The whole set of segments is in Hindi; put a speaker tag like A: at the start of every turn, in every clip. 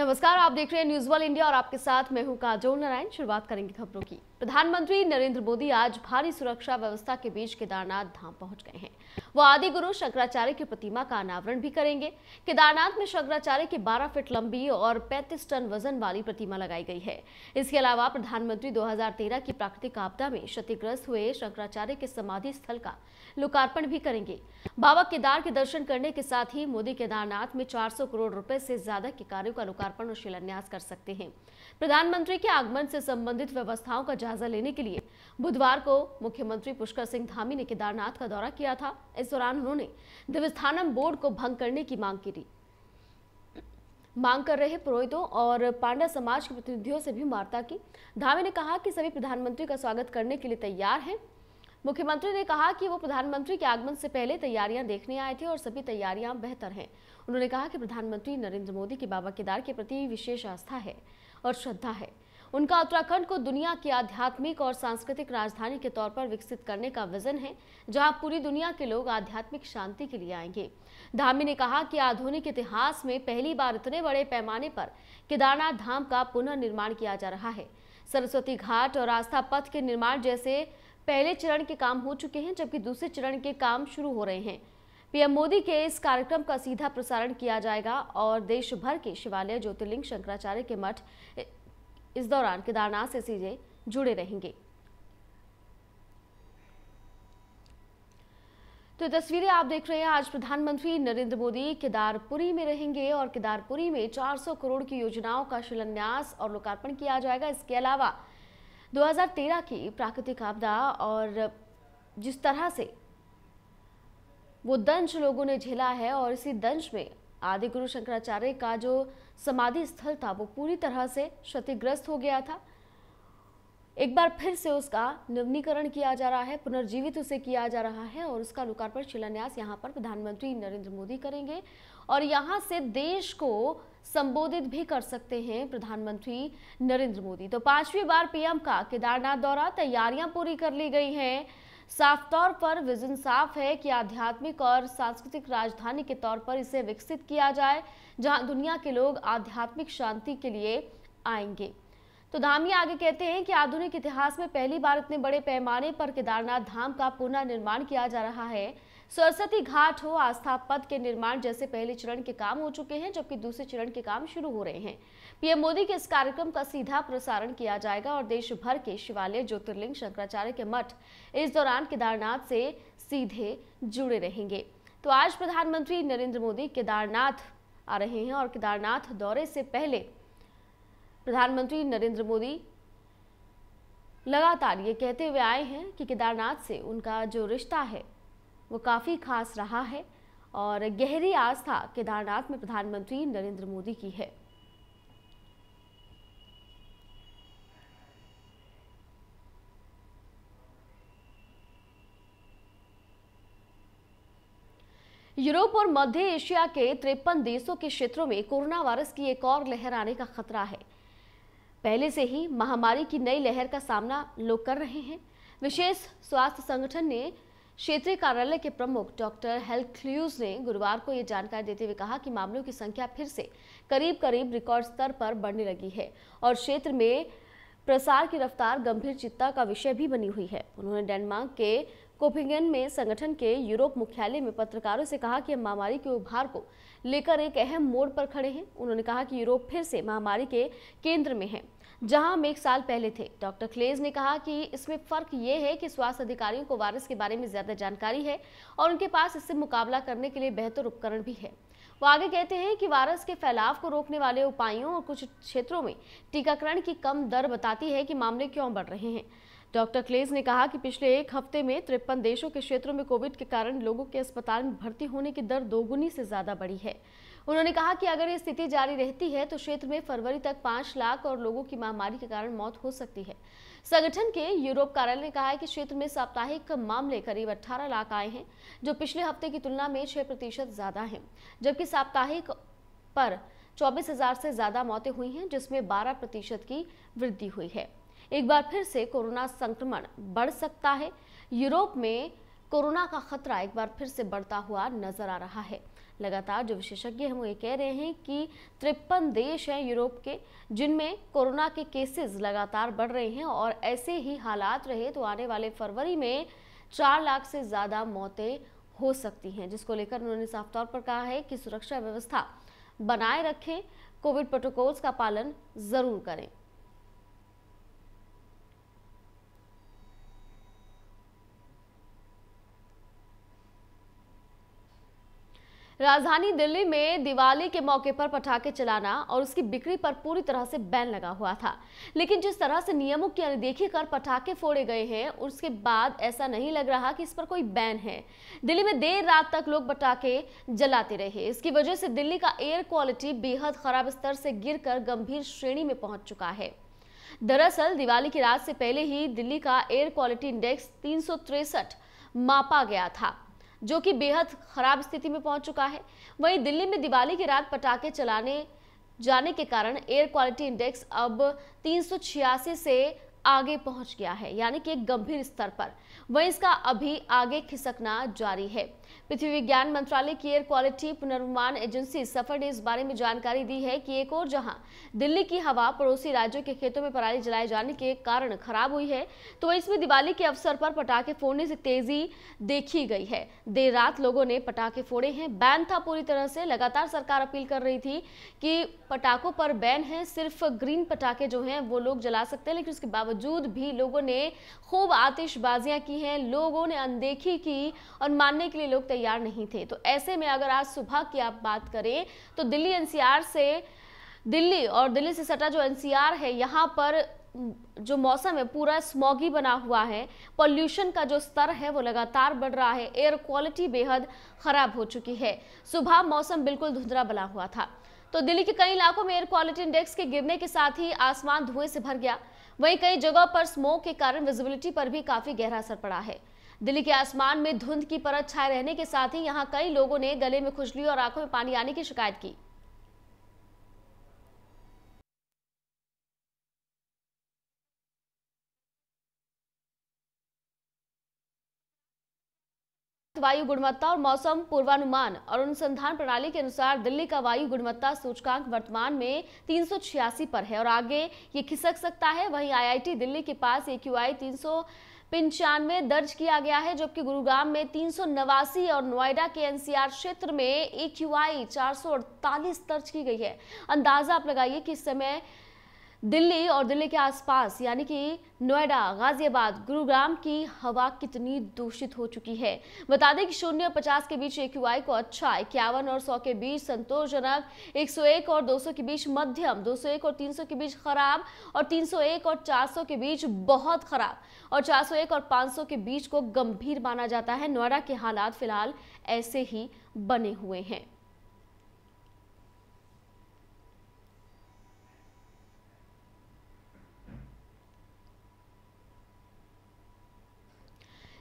A: नमस्कार आप देख रहे हैं न्यूज वर्ल्ड इंडिया और आपके साथ मैं हूं काजोल नारायण शुरुआत करेंगे खबरों की प्रधानमंत्री नरेंद्र मोदी आज भारी सुरक्षा व्यवस्था के बीच केदारनाथ धाम पहुंच गए हैं वो आदि गुरु शंकराचार्य की प्रतिमा का अनावरण भी करेंगे केदारनाथ में शंकराचार्य की 12 फीट लंबी और 35 टन वजन वाली प्रतिमा लगाई गई है इसके अलावा प्रधानमंत्री 2013 की प्राकृतिक आपदा में क्षतिग्रस्त हुए शंकराचार्य के समाधि स्थल का लोकार्पण भी करेंगे बाबा केदार के दर्शन करने के साथ ही मोदी केदारनाथ में चार करोड़ रुपए से ज्यादा के कार्यो का लोकार्पण और शिलान्यास कर सकते हैं प्रधानमंत्री के आगमन से संबंधित व्यवस्थाओं का जायजा लेने के लिए बुधवार को मुख्यमंत्री पुष्कर सिंह धामी ने केदारनाथ का दौरा किया था इस दौरान उन्होंने देवस्थानम बोर्ड को भंग करने की मांग की थी मांग कर रहे पुरोहितों और पांडा समाज के प्रतिनिधियों से भी वार्ता की धामी ने कहा कि सभी प्रधानमंत्री का स्वागत करने के लिए तैयार हैं मुख्यमंत्री ने कहा कि वो प्रधानमंत्री के आगमन से पहले तैयारियां देखने आए थे और सभी तैयारियां बेहतर हैं उन्होंने कहा कि प्रधानमंत्री नरेंद्र मोदी की बाबा केदार के प्रति विशेष आस्था है और श्रद्धा है उनका उत्तराखंड को दुनिया की आध्यात्मिक और सांस्कृतिक राजधानी के तौर पर विकसित करने का विजन है जहां पूरी दुनिया के लोग आध्यात्मिक शांति के लिए आएंगे धामी ने कहा कि आधुनिक इतिहास में पहली बार इतने बड़े पैमाने पर केदारनाथ धाम का पुनर्निर्माण किया जा रहा है सरस्वती घाट और आस्था पथ के निर्माण जैसे पहले चरण के काम हो चुके हैं जबकि दूसरे चरण के काम शुरू हो रहे हैं पीएम मोदी के इस कार्यक्रम का सीधा प्रसारण किया जाएगा और देश भर के शिवालय ज्योतिर्लिंग शंकराचार्य के मठ इस दौरान केदारनाथ से सीधे जुड़े रहेंगे तो तस्वीरें आप देख रहे हैं आज प्रधानमंत्री नरेंद्र मोदी केदारपुरी में रहेंगे और केदारपुरी में 400 करोड़ की योजनाओं का शिलान्यास और लोकार्पण किया जाएगा इसके अलावा 2013 की प्राकृतिक आपदा और जिस तरह से वो दंश लोगों ने झेला है और इसी दंश में आदि गुरु शंकराचार्य का जो समाधि स्थल था वो पूरी तरह से क्षतिग्रस्त हो गया था एक बार फिर से उसका नवीनीकरण किया जा रहा है पुनर्जीवित उसे किया जा रहा है और उसका लोकार्पण शिलान्यास यहाँ पर प्रधानमंत्री नरेंद्र मोदी करेंगे और यहाँ से देश को संबोधित भी कर सकते हैं प्रधानमंत्री नरेंद्र मोदी तो पांचवी बार पीएम का केदारनाथ दौरा तैयारियां पूरी कर ली गई हैं साफ तौर पर विजन साफ है कि आध्यात्मिक और सांस्कृतिक राजधानी के तौर पर इसे विकसित किया जाए जहां दुनिया के लोग आध्यात्मिक शांति के लिए आएंगे तो धामी आगे कहते हैं कि आधुनिक इतिहास में पहली बार इतने बड़े पैमाने पर केदारनाथ धाम का पुनर्निर्माण किया जा रहा है सरस्वती घाट हो आस्था पद के निर्माण जैसे पहले चरण के काम हो चुके हैं जबकि दूसरे चरण के काम शुरू हो रहे हैं पीएम मोदी के इस कार्यक्रम का सीधा प्रसारण किया जाएगा और देश भर के शिवालय ज्योतिर्लिंग शंकराचार्य के मठ इस दौरान केदारनाथ से सीधे जुड़े रहेंगे तो आज प्रधानमंत्री नरेंद्र मोदी केदारनाथ आ रहे हैं और केदारनाथ दौरे से पहले प्रधानमंत्री नरेंद्र मोदी लगातार ये कहते हुए आए हैं कि केदारनाथ से उनका जो रिश्ता है वो काफ़ी खास रहा है और गहरी आस्था केदारनाथ में प्रधानमंत्री नरेंद्र मोदी की है यूरोप और मध्य एशिया के तिरपन देशों के क्षेत्रों में कोरोना वायरस की एक और लहर आने का खतरा है पहले से ही महामारी की नई लहर का सामना लोग कर रहे हैं विशेष स्वास्थ्य संगठन ने क्षेत्रीय कार्यालय के प्रमुख डॉक्टर हेल्थ्यूज ने गुरुवार को ये जानकारी देते हुए कहा कि मामलों की संख्या फिर से करीब करीब रिकॉर्ड स्तर पर बढ़ने लगी है और क्षेत्र में प्रसार की रफ्तार गंभीर चिंता का विषय भी बनी हुई है उन्होंने डेनमार्क के कोपिंगन में संगठन के यूरोप मुख्यालय में पत्रकारों से कहा कि महामारी के उभार को लेकर एक अहम मोड़ पर खड़े हैं उन्होंने कहा कि यूरोप फिर से महामारी के केंद्र में है जहां हम एक साल पहले थे डॉक्टर क्लेज ने कहा कि इसमें फर्क ये है कि स्वास्थ्य अधिकारियों को वायरस के बारे में ज्यादा जानकारी है और उनके पास इससे मुकाबला करने के लिए बेहतर उपकरण भी है वो आगे कहते हैं कि वायरस के फैलाव को रोकने वाले उपायों और कुछ क्षेत्रों में टीकाकरण की कम दर बताती है कि मामले क्यों बढ़ रहे हैं डॉक्टर क्लेज ने कहा कि पिछले एक हफ्ते में तिरपन देशों के क्षेत्रों में कोविड के कारण लोगों के अस्पताल में भर्ती होने की दर दोगुनी से ज्यादा बढ़ी है उन्होंने कहा कि अगर ये स्थिति जारी रहती है तो क्षेत्र में फरवरी तक पांच लाख और लोगों की महामारी के कारण मौत हो सकती है संगठन के यूरोप कार्यालय ने कहा है कि क्षेत्र में साप्ताहिक मामले करीब 18 लाख आए हैं जो पिछले हफ्ते की तुलना में 6 प्रतिशत ज़्यादा हैं जबकि साप्ताहिक पर चौबीस से ज़्यादा मौतें हुई हैं जिसमें बारह प्रतिशत की वृद्धि हुई है एक बार फिर से कोरोना संक्रमण बढ़ सकता है यूरोप में कोरोना का खतरा एक बार फिर से बढ़ता हुआ नजर आ रहा है लगातार जो विशेषज्ञ हैं वो ये कह रहे हैं कि तिरपन देश हैं यूरोप के जिनमें कोरोना के केसेस लगातार बढ़ रहे हैं और ऐसे ही हालात रहे तो आने वाले फरवरी में चार लाख से ज़्यादा मौतें हो सकती हैं जिसको लेकर उन्होंने साफ तौर पर कहा है कि सुरक्षा व्यवस्था बनाए रखें कोविड प्रोटोकॉल्स का पालन ज़रूर करें राजधानी दिल्ली में दिवाली के मौके पर पटाखे चलाना और उसकी बिक्री पर पूरी तरह से बैन लगा हुआ था लेकिन जिस तरह से नियमों की अनदेखी कर पटाखे फोड़े गए हैं उसके बाद ऐसा नहीं लग रहा कि इस पर कोई बैन है दिल्ली में देर रात तक लोग पटाखे जलाते रहे इसकी वजह से दिल्ली का एयर क्वालिटी बेहद खराब स्तर से गिर गंभीर श्रेणी में पहुंच चुका है दरअसल दिवाली की रात से पहले ही दिल्ली का एयर क्वालिटी इंडेक्स तीन मापा गया था जो कि बेहद खराब स्थिति में पहुंच चुका है वहीं दिल्ली में दिवाली की रात पटाखे चलाने जाने के कारण एयर क्वालिटी इंडेक्स अब तीन से आगे पहुंच गया है यानी कि एक गंभीर स्तर पर वहीं इसका अभी आगे खिसकना जारी है पृथ्वी विज्ञान मंत्रालय की एयर क्वालिटी पुनर्निर्माण एजेंसी सफर ने इस बारे में जानकारी दी है कि एक और जहां दिल्ली की हवा पड़ोसी राज्यों के खेतों में पराली जलाए जाने के कारण खराब हुई है तो वहीं इसमें दिवाली के अवसर पर पटाखे फोड़ने से तेजी देखी गई है देर रात लोगों ने पटाखे फोड़े हैं बैन था पूरी तरह से लगातार सरकार अपील कर रही थी कि पटाखों पर बैन है सिर्फ ग्रीन पटाखे जो है वो लोग जला सकते हैं लेकिन उसके बावजूद बावजूद भी लोगों ने खूब आतिशबाजियां की हैं लोगों ने अनदेखी की और मानने के लिए लोग तैयार नहीं थे तो ऐसे में अगर आज सुबह की आप बात करें तो दिल्ली एनसीआर से दिल्ली और दिल्ली से सटा जो एनसीआर है यहाँ पर जो मौसम है पूरा स्मॉगी बना हुआ है पॉल्यूशन का जो स्तर है वो लगातार बढ़ रहा है एयर क्वालिटी बेहद खराब हो चुकी है सुबह मौसम बिल्कुल धुंधला बना हुआ था तो दिल्ली के कई इलाकों में एयर क्वालिटी इंडेक्स के गिरने के साथ ही आसमान धुएं से भर गया वहीं कई जगह पर स्मोक के कारण विजिबिलिटी पर भी काफी गहरा असर पड़ा है दिल्ली के आसमान में धुंध की परत छाए रहने के साथ ही यहाँ कई लोगों ने गले में खुजली और आंखों में पानी आने की शिकायत की वायु गुणवत्ता और मौसम पूर्वानुमान और अनुसंधान प्रणाली के अनुसार दिल्ली का वायु गुणवत्ता सूचकांक वर्तमान में तीन पर है और आगे ये खिसक सकता है वहीं आईआईटी दिल्ली के पास ए क्यू आई तीन पंचानवे दर्ज किया गया है जबकि गुरुग्राम में तीन और नोएडा के एनसीआर क्षेत्र में ए क्यू दर्ज की गई है अंदाजा आप लगाइए कि इस समय दिल्ली और दिल्ली के आसपास यानी कि नोएडा गाजियाबाद गुरुग्राम की हवा कितनी दूषित हो चुकी है बता दें कि शून्य और पचास के बीच एक को अच्छा इक्यावन और सौ के बीच संतोषजनक 101 और 200 के बीच मध्यम 201 और 300 के बीच खराब और 301 और 400 के बीच बहुत खराब और 401 और 500 के बीच को गंभीर माना जाता है नोएडा के हालात फिलहाल ऐसे ही बने हुए हैं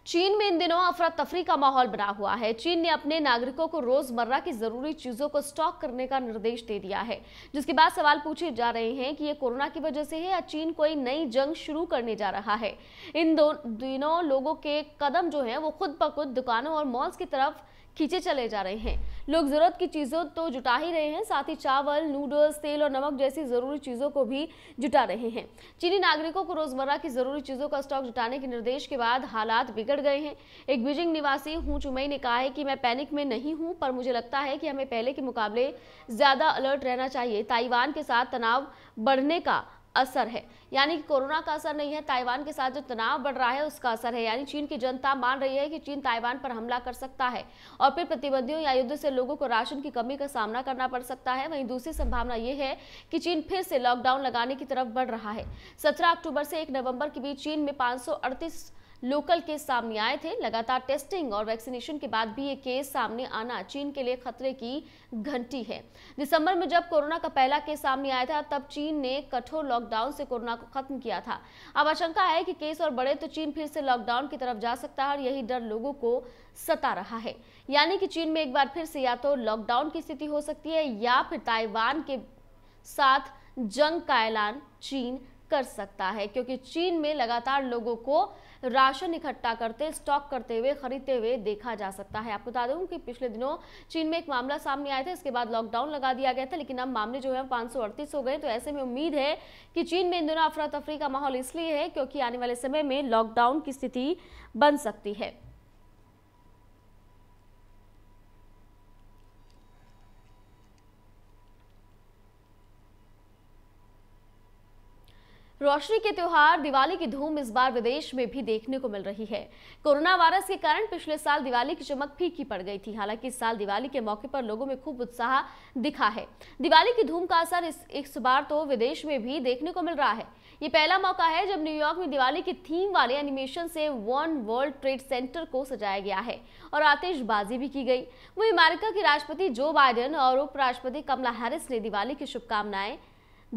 A: चीन में इन दिनों अफरा तफरी का माहौल बना हुआ है चीन ने अपने नागरिकों को रोजमर्रा की जरूरी चीजों को स्टॉक करने का निर्देश दे दिया है जिसके बाद सवाल पूछे जा रहे हैं कि ये कोरोना की वजह से है या चीन कोई नई जंग शुरू करने जा रहा है इन दो दिनों लोगों के कदम जो है वो खुद ब खुद दुकानों और मॉल्स की तरफ खींचे चले जा रहे हैं लोग ज़रूरत की चीज़ों तो जुटा ही रहे हैं साथ ही चावल नूडल्स तेल और नमक जैसी ज़रूरी चीज़ों को भी जुटा रहे हैं चीनी नागरिकों को रोज़मर्रा की ज़रूरी चीज़ों का स्टॉक जुटाने के निर्देश के बाद हालात बिगड़ गए हैं एक बीजिंग निवासी हूँ चुमई ने कहा है कि मैं पैनिक में नहीं हूँ पर मुझे लगता है कि हमें पहले के मुकाबले ज़्यादा अलर्ट रहना चाहिए ताइवान के साथ तनाव बढ़ने का असर है यानी कि कोरोना का असर नहीं है ताइवान के साथ जो तनाव बढ़ रहा है उसका असर है यानी चीन की जनता मान रही है कि चीन ताइवान पर हमला कर सकता है और फिर प्रतिबंधियों या युद्ध से लोगों को राशन की कमी का सामना करना पड़ सकता है वहीं दूसरी संभावना यह है कि चीन फिर से लॉकडाउन लगाने की तरफ बढ़ रहा है सत्रह अक्टूबर से एक नवम्बर के बीच चीन में पाँच लोकल केस सामने आए थे लगातार टेस्टिंग और वैक्सीनेशन के बाद भी ये केस सामने आना चीन के लिए खतरे की घंटी है दिसंबर में जब कोरोना का पहला केस सामने आया था तब चीन ने कठोर लॉकडाउन से कोरोना को खत्म किया था अब आशंका है कि केस और बढ़े तो चीन फिर से लॉकडाउन की तरफ जा सकता है और यही डर लोगों को सता रहा है यानी कि चीन में एक बार फिर से या तो लॉकडाउन की स्थिति हो सकती है या फिर ताइवान के साथ जंग का ऐलान चीन कर सकता है क्योंकि चीन में लगातार लोगों को राशन इकट्ठा करते स्टॉक करते हुए खरीदते हुए देखा जा सकता है आपको बता दूं कि पिछले दिनों चीन में एक मामला सामने आया था इसके बाद लॉकडाउन लगा दिया गया था लेकिन अब मामले जो है पाँच हो गए तो ऐसे में उम्मीद है कि चीन में इन दोनों अफरा तफरी का माहौल इसलिए है क्योंकि आने वाले समय में लॉकडाउन की स्थिति बन सकती है रोशनी के त्योहार दिवाली की धूम इस बार विदेश में भी देखने को मिल रही है कोरोना वायरस के कारण पिछले साल दिवाली की चमक फीकी पड़ गई थी हालांकि इस साल दिवाली के मौके पर लोगों में खूब उत्साह दिखा है दिवाली की धूम का असर इस, इस बार तो विदेश में भी देखने को मिल रहा है ये पहला मौका है जब न्यूयॉर्क में दिवाली की थीम वाले एनिमेशन से वन वर्ल्ड ट्रेड सेंटर को सजाया गया है और आतिशबाजी भी की गई वही अमेरिका के राष्ट्रपति जो बाइडन और उपराष्ट्रपति कमला हैरिस ने दिवाली की शुभकामनाएं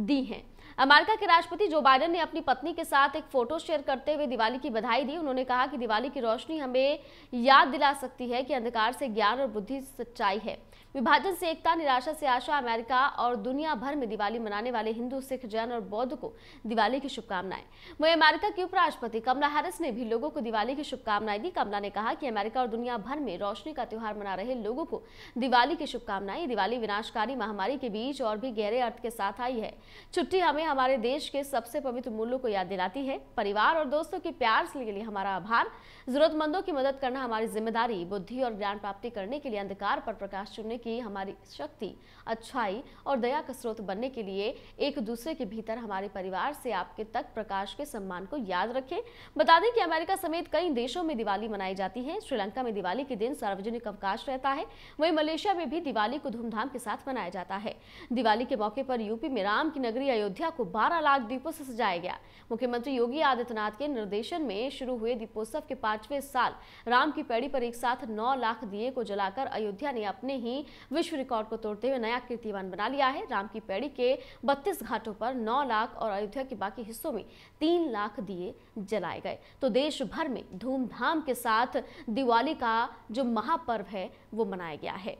A: दी हैं अमेरिका के राष्ट्रपति जो बाइडन ने अपनी पत्नी के साथ एक फोटो शेयर करते हुए दिवाली की बधाई दी उन्होंने कहा कि दिवाली की रोशनी हमें याद दिला सकती है कि अंधकार से ज्ञान और बुद्धि सच्चाई है विभाजन से एकता निराशा से आशा अमेरिका और दुनिया भर में दिवाली मनाने वाले हिंदू सिख जैन और बौद्ध को दिवाली की शुभकामनाएं वही अमेरिका की उपराष्ट्रपति कमला हैरिस ने भी लोगों को दिवाली की शुभकामनाएं दी कमला ने कहा कि अमेरिका और दुनिया भर में रोशनी का त्यौहार मना रहे लोगों को दिवाली की शुभकामनाएं दिवाली विनाशकारी महामारी के बीच और भी गहरे अर्थ के साथ आई है छुट्टी हमें हमारे देश के सबसे पवित्र मूल्यों को याद दिलाती है परिवार और दोस्तों के प्यार के लिए हमारा आभार जरूरतमंदों की मदद करना हमारी जिम्मेदारी बुद्धि और ज्ञान प्राप्ति करने के लिए अंधकार पर प्रकाश चुनने कि हमारी शक्ति अच्छाई और दया का स्रोत बनने के लिए एक दूसरे के भीतर हमारे परिवार से आपके तक प्रकाश के सम्मान को याद रखें बता दें कि अमेरिका समेत कई देशों में दिवाली मनाई जाती है श्रीलंका में दिवाली के दिन सार्वजनिक अवकाश रहता है वहीं मलेशिया में भी दिवाली को धूमधाम के साथ मनाया जाता है दिवाली के मौके पर यूपी में राम की नगरी अयोध्या को बारह लाख दीपों से सजाया गया मुख्यमंत्री योगी आदित्यनाथ के निर्देशन में शुरू हुए दीपोत्सव के पांचवें साल राम की पैड़ी पर एक साथ नौ लाख दिए को जलाकर अयोध्या ने अपने ही विश्व रिकॉर्ड को तोड़ते हुए नया कीर्तिमान बना लिया है राम की पैड़ी के बत्तीस घाटों पर नौ लाख और अयोध्या के बाकी हिस्सों में तीन लाख दिए जलाए गए तो देश भर में धूमधाम के साथ दिवाली का जो महापर्व है वो मनाया गया है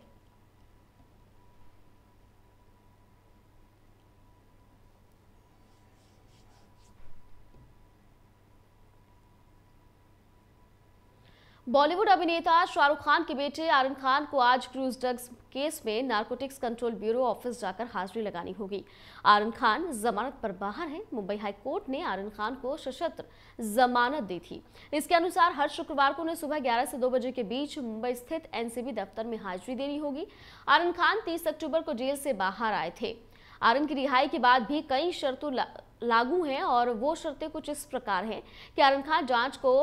A: बॉलीवुड अभिनेता शाहरुख खान के बेटे आरन खान को आज क्रूज ड्रग्स केस में नारकोटिक्स कंट्रोल ब्यूरो ऑफिस जाकर हाजिरी लगानी होगी आरन खान जमानत पर बाहर हैं मुंबई हाई कोर्ट ने आरन खान को सशस्त्र जमानत दी थी इसके अनुसार हर शुक्रवार को उन्हें सुबह 11 से 2 बजे के बीच मुंबई स्थित एनसीबी दफ्तर में हाजिरी देनी होगी आरन खान तीस अक्टूबर को जेल से बाहर आए थे आरन की रिहाई के बाद भी कई शर्तों लागू हैं और वो शर्तें कुछ इस प्रकार हैं कि आरन खान जांच को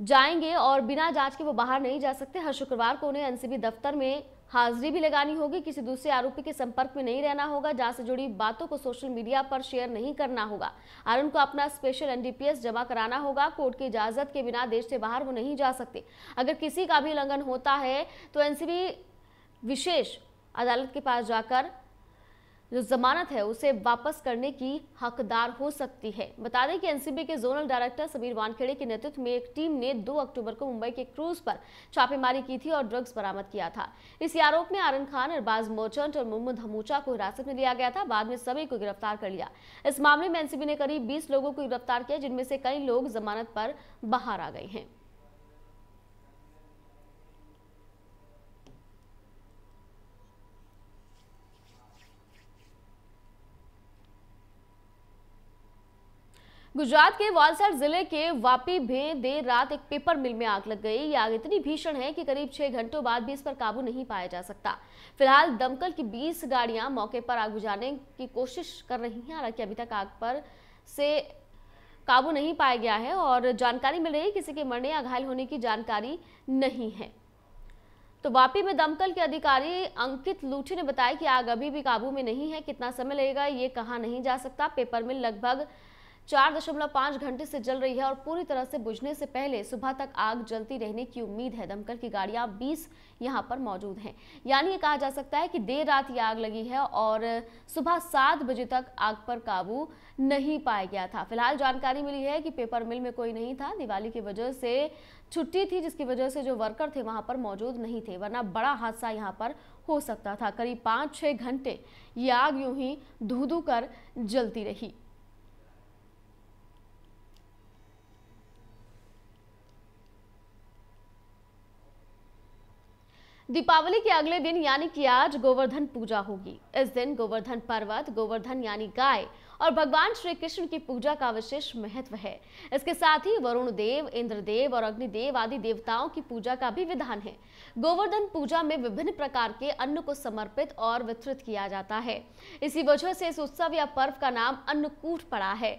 A: जाएंगे और बिना जांच के वो बाहर नहीं जा सकते हर शुक्रवार को उन्हें एनसीबी दफ्तर में हाजिरी भी लगानी होगी किसी दूसरे आरोपी के संपर्क में नहीं रहना होगा जांच से जुड़ी बातों को सोशल मीडिया पर शेयर नहीं करना होगा अरुण को अपना स्पेशल एनडीपीएस जमा कराना होगा कोर्ट की इजाजत के बिना देश से बाहर वो नहीं जा सकते अगर किसी का भी उल्लंघन होता है तो एनसीबी विशेष अदालत के पास जाकर जो जमानत है उसे वापस करने की हकदार हो सकती है बता दें कि एनसीबी के जोनल डायरेक्टर समीर वानखेड़े के नेतृत्व में एक टीम ने 2 अक्टूबर को मुंबई के क्रूज पर छापेमारी की थी और ड्रग्स बरामद किया था इसी आरोप में आरन खान अरबाज मर्चेंट और मोहम्मद हमूचा को हिरासत में लिया गया था बाद में सभी को गिरफ्तार कर लिया इस मामले में एनसीबी ने करीब बीस लोगों को गिरफ्तार किया जिनमें से कई लोग जमानत पर बाहर आ गए हैं गुजरात के वालसर जिले के वापी में देर रात एक पेपर मिल में आग लग गई यह आग इतनी भीषण है कि करीब छह घंटों बाद भी इस पर काबू नहीं पाया जा सकता फिलहाल दमकल की 20 गाड़ियां मौके पर आग बुझाने की कोशिश कर रही हैं हालांकि अभी तक आग पर से काबू नहीं पाया गया है और जानकारी मिल रही है किसी के मरने या घायल होने की जानकारी नहीं है तो वापी में दमकल के अधिकारी अंकित लूठी ने बताया कि आग अभी भी काबू में नहीं है कितना समय लगेगा ये कहा नहीं जा सकता पेपर मिल लगभग चार दशमलव पाँच घंटे से जल रही है और पूरी तरह से बुझने से पहले सुबह तक आग जलती रहने की उम्मीद है दमकल की गाड़ियां 20 यहां पर मौजूद हैं यानी ये कहा जा सकता है कि देर रात ये आग लगी है और सुबह सात बजे तक आग पर काबू नहीं पाया गया था फिलहाल जानकारी मिली है कि पेपर मिल में कोई नहीं था दिवाली की वजह से छुट्टी थी जिसकी वजह से जो वर्कर थे वहाँ पर मौजूद नहीं थे वरना बड़ा हादसा यहाँ पर हो सकता था करीब पाँच छः घंटे ये आग यू ही धू कर जलती रही दीपावली के अगले दिन यानी कि आज गोवर्धन पूजा होगी इस दिन गोवर्धन पर्वत गोवर्धन यानी गाय और भगवान श्री कृष्ण की पूजा का विशेष महत्व है इसके साथ ही वरुण देव इंद्रदेव और अग्निदेव आदि देवताओं की पूजा का भी विधान है गोवर्धन पूजा में विभिन्न प्रकार के अन्न को समर्पित और वितरित किया जाता है इसी वजह से इस उत्सव या पर्व का नाम अन्नकूट पड़ा है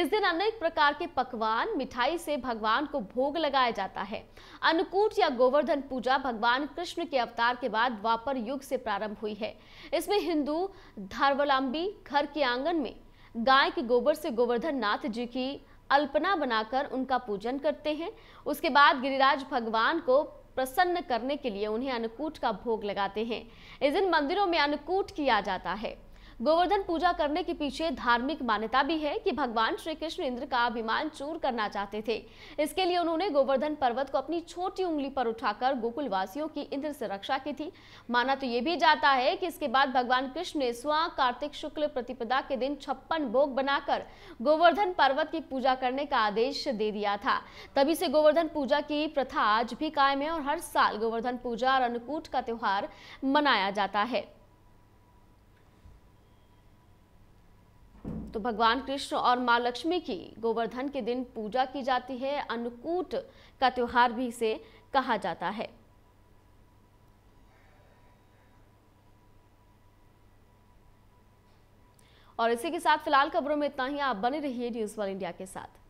A: इस दिन अनेक प्रकार के पकवान मिठाई से भगवान को भोग लगाया जाता है अन्नकूट या गोवर्धन पूजा भगवान कृष्ण के अवतार के बाद द्वापर युग से प्रारंभ हुई है इसमें हिंदू धर्वलंबी घर के आंगन में गाय के गोबर से गोवर्धन नाथ जी की अल्पना बनाकर उनका पूजन करते हैं उसके बाद गिरिराज भगवान को प्रसन्न करने के लिए उन्हें अन्नकूट का भोग लगाते हैं इस दिन मंदिरों में अन्नकूट किया जाता है गोवर्धन पूजा करने के पीछे धार्मिक मान्यता भी है कि भगवान श्री कृष्ण इंद्र का अभिमान चूर करना चाहते थे इसके लिए उन्होंने गोवर्धन पर्वत को अपनी छोटी उंगली पर उठाकर गोकुलवासियों की इंद्र से रक्षा की थी माना तो ये भी जाता है कि इसके बाद भगवान कृष्ण ने स्वा कार्तिक शुक्ल प्रतिपदा के दिन छप्पन भोग बनाकर गोवर्धन पर्वत की पूजा करने का आदेश दे दिया था तभी से गोवर्धन पूजा की प्रथा आज भी कायम है और हर साल गोवर्धन पूजा और अन्नकूट का त्यौहार मनाया जाता है तो भगवान कृष्ण और माँ लक्ष्मी की गोवर्धन के दिन पूजा की जाती है अन्नकूट का त्यौहार भी इसे कहा जाता है और इसी के साथ फिलहाल खबरों में इतना ही आप बने रहिए न्यूज़ वन इंडिया के साथ